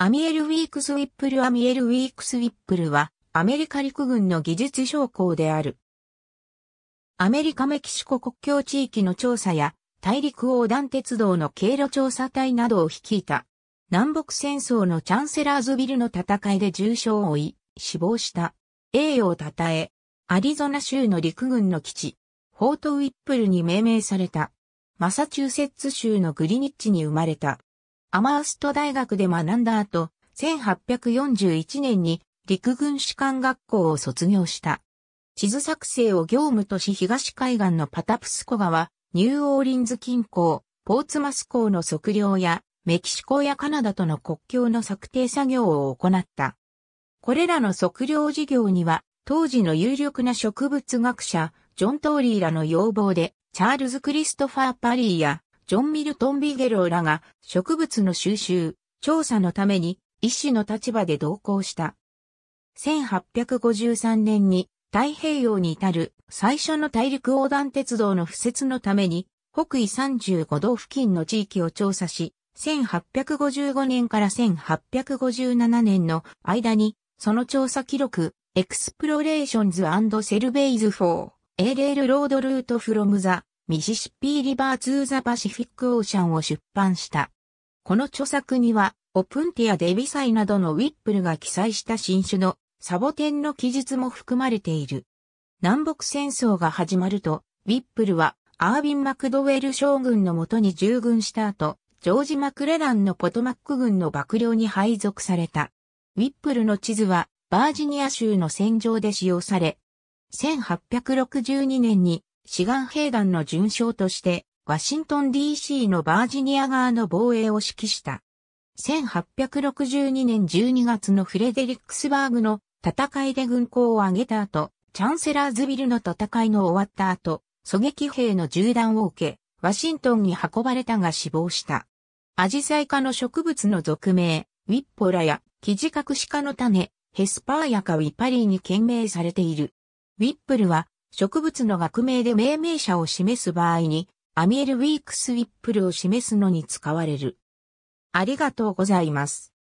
アミエル・ウィークス・ウィップル・アミエル・ウィークス・ウィップルは、アメリカ陸軍の技術将校である。アメリカ・メキシコ国境地域の調査や、大陸横断鉄道の経路調査隊などを率いた。南北戦争のチャンセラーズビルの戦いで重傷を負い、死亡した。栄誉を称え、アリゾナ州の陸軍の基地、フォートウィップルに命名された。マサチューセッツ州のグリニッチに生まれた。アマースト大学で学んだ後、1841年に陸軍士官学校を卒業した。地図作成を業務とし東海岸のパタプスコ川、ニューオーリンズ近郊、ポーツマス港の測量や、メキシコやカナダとの国境の策定作業を行った。これらの測量事業には、当時の有力な植物学者、ジョン・トーリーらの要望で、チャールズ・クリストファー・パリーや、ジョン・ミルトン・ビゲローらが植物の収集、調査のために医師の立場で同行した。1853年に太平洋に至る最初の大陸横断鉄道の敷設のために北緯35度付近の地域を調査し、1855年から1857年の間にその調査記録、エクスプロレーションズセルベイズ4、エーレールロードルートフロムザミシシッピー・リバー・ツー・ザ・パシフィック・オーシャンを出版した。この著作には、オプンティア・デビサイなどのウィップルが記載した新種のサボテンの記述も含まれている。南北戦争が始まると、ウィップルはアービン・マクドウェル将軍のもとに従軍した後、ジョージ・マクレランのポトマック軍の幕僚に配属された。ウィップルの地図はバージニア州の戦場で使用され、1862年に志願兵団の順将として、ワシントン DC のバージニア側の防衛を指揮した。1862年12月のフレデリックスバーグの戦いで軍港を挙げた後、チャンセラーズビルの戦いの終わった後、狙撃兵の銃弾を受け、ワシントンに運ばれたが死亡した。アジサイ科の植物の俗名、ウィッポラや、キジカクシカの種、ヘスパーヤカウィパリーに懸命されている。ウィップルは植物の学名で命名者を示す場合に、アミエルウィークスウィップルを示すのに使われる。ありがとうございます。